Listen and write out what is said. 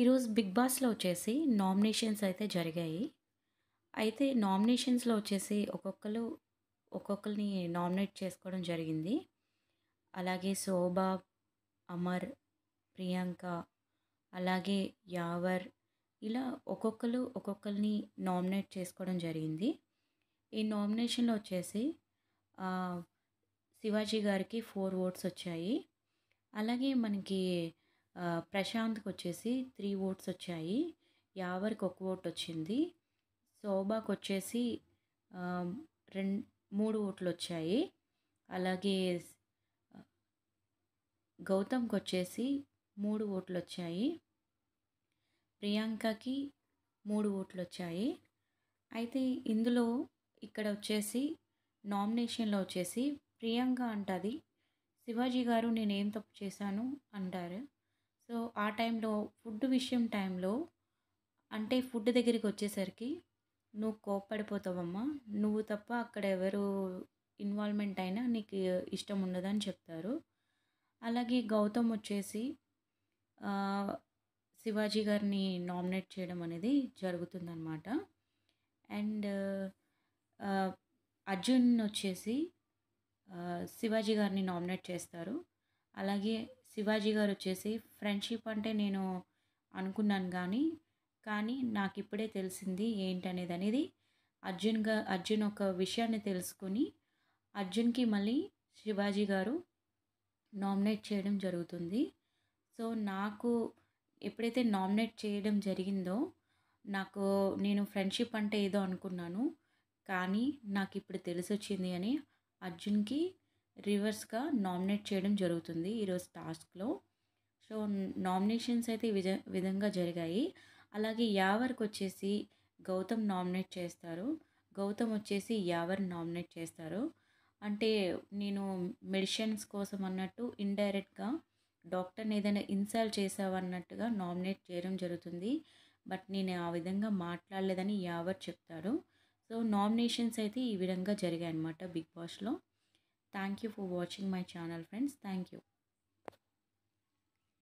ఈరోజు బిగ్ బాస్లో వచ్చేసి నామినేషన్స్ అయితే జరిగాయి అయితే నామినేషన్స్లో వచ్చేసి ఒక్కొక్కరు ఒక్కొక్కరిని నామినేట్ చేసుకోవడం జరిగింది అలాగే శోభా అమర్ ప్రియాంక అలాగే యావర్ ఇలా ఒక్కొక్కరు ఒక్కొక్కరిని నామినేట్ చేసుకోవడం జరిగింది ఈ నామినేషన్లో వచ్చేసి శివాజీ గారికి ఫోర్ ఓట్స్ వచ్చాయి అలాగే మనకి ప్రశాంత్కి వచ్చేసి త్రీ ఓట్స్ వచ్చాయి యావరికి ఒక ఓట్ వచ్చింది శోభకు వచ్చేసి రెండు మూడు ఓట్లు వచ్చాయి అలాగే గౌతమ్కి వచ్చేసి మూడు ఓట్లు వచ్చాయి ప్రియాంకకి మూడు ఓట్లు వచ్చాయి అయితే ఇందులో ఇక్కడ వచ్చేసి నామినేషన్లో వచ్చేసి ప్రియాంక అంటుంది శివాజీ గారు నేనేం తప్పు చేశాను అంటారు సో ఆ టైంలో ఫుడ్ విషయం టైంలో అంటే ఫుడ్ దగ్గరికి వచ్చేసరికి నువ్వు కోప్పడిపోతావమ్మా నువ్వు తప్ప అక్కడ ఎవరు ఇన్వాల్వ్మెంట్ అయినా నీకు ఇష్టం ఉండదని చెప్తారు అలాగే గౌతమ్ వచ్చేసి శివాజీ గారిని నామినేట్ చేయడం అనేది జరుగుతుందన్నమాట అండ్ అర్జున్ వచ్చేసి శివాజీ గారిని నామినేట్ చేస్తారు అలాగే శివాజీ గారు వచ్చేసి ఫ్రెండ్షిప్ అంటే నేను అనుకున్నాను కానీ కానీ నాకు ఇప్పుడే తెలిసింది ఏంటనేది అనేది అర్జున్ గా అర్జున్ ఒక విషయాన్ని తెలుసుకుని అర్జున్కి మళ్ళీ శివాజీ గారు నామినేట్ చేయడం జరుగుతుంది సో నాకు ఎప్పుడైతే నామినేట్ చేయడం జరిగిందో నాకు నేను ఫ్రెండ్షిప్ అంటే ఏదో అనుకున్నాను కానీ నాకు ఇప్పుడు తెలిసొచ్చింది అని అర్జున్కి రివర్స్గా నామినేట్ చేయడం జరుగుతుంది ఈరోజు టాస్క్లో సో నామినేషన్స్ అయితే విజ విధంగా జరిగాయి అలాగే యావర్కి వచ్చేసి గౌతమ్ నామినేట్ చేస్తారు గౌతమ్ వచ్చేసి యావర్ నామినేట్ చేస్తారు అంటే నేను మెడిషన్స్ కోసం అన్నట్టు ఇండైరెక్ట్గా డాక్టర్ని ఏదైనా ఇన్సల్ట్ చేసావన్నట్టుగా నామినేట్ చేయడం జరుగుతుంది బట్ నేను ఆ విధంగా మాట్లాడలేదని యావర్ చెప్తాడు సో నామినేషన్స్ అయితే ఈ విధంగా జరిగాయి అనమాట బిగ్ బాస్లో Thank you for watching my channel friends. Thank you.